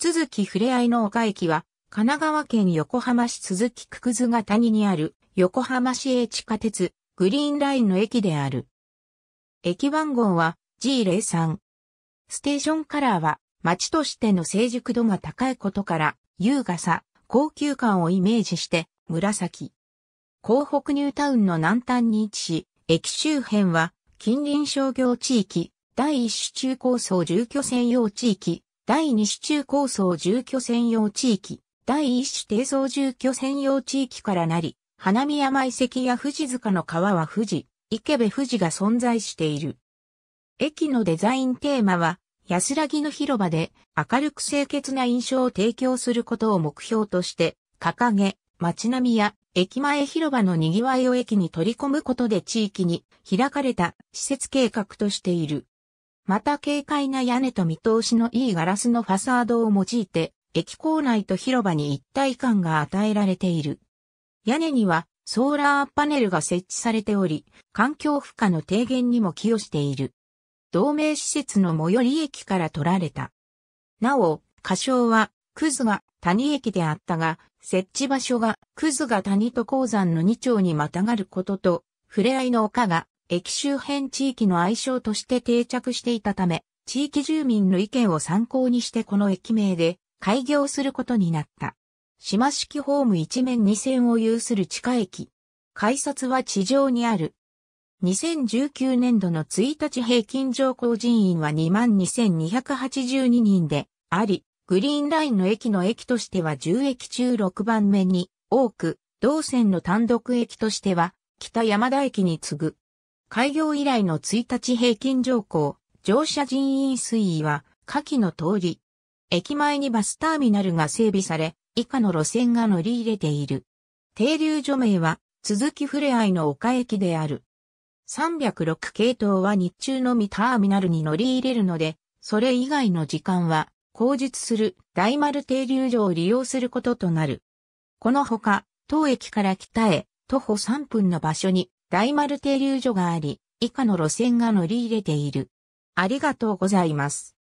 鈴木ふれあいの丘駅は、神奈川県横浜市鈴木九葛ヶ谷にある横浜市営地下鉄グリーンラインの駅である。駅番号は G03。ステーションカラーは街としての成熟度が高いことから優雅さ、高級感をイメージして紫。港北ニュータウンの南端に位置し、駅周辺は近隣商業地域、第一種中高層住居専用地域、第2市中構想住居専用地域、第1市低層住居専用地域からなり、花見山遺跡や富士塚の川は富士、池部富士が存在している。駅のデザインテーマは、安らぎの広場で明るく清潔な印象を提供することを目標として、掲げ、街並みや駅前広場の賑わいを駅に取り込むことで地域に開かれた施設計画としている。また軽快な屋根と見通しのいいガラスのファサードを用いて、駅構内と広場に一体感が与えられている。屋根にはソーラーパネルが設置されており、環境負荷の低減にも寄与している。同盟施設の最寄り駅から取られた。なお、仮称は、クズが谷駅であったが、設置場所がクズが谷と鉱山の2丁にまたがることと、触れ合いの丘が駅周辺地域の愛称として定着していたため、地域住民の意見を参考にしてこの駅名で開業することになった。島式ホーム一面二線を有する地下駅。改札は地上にある。2019年度の1日平均乗降人員は22,282人であり、グリーンラインの駅の駅としては10駅中6番目に多く、同線の単独駅としては北山田駅に次ぐ開業以来の1日平均乗降、乗車人員推移は下記の通り。駅前にバスターミナルが整備され、以下の路線が乗り入れている。停留所名は、続きふれあいの丘駅である。306系統は日中のみターミナルに乗り入れるので、それ以外の時間は、後述する大丸停留所を利用することとなる。このほか、当駅から北へ徒歩3分の場所に大丸停留所があり、以下の路線が乗り入れている。ありがとうございます。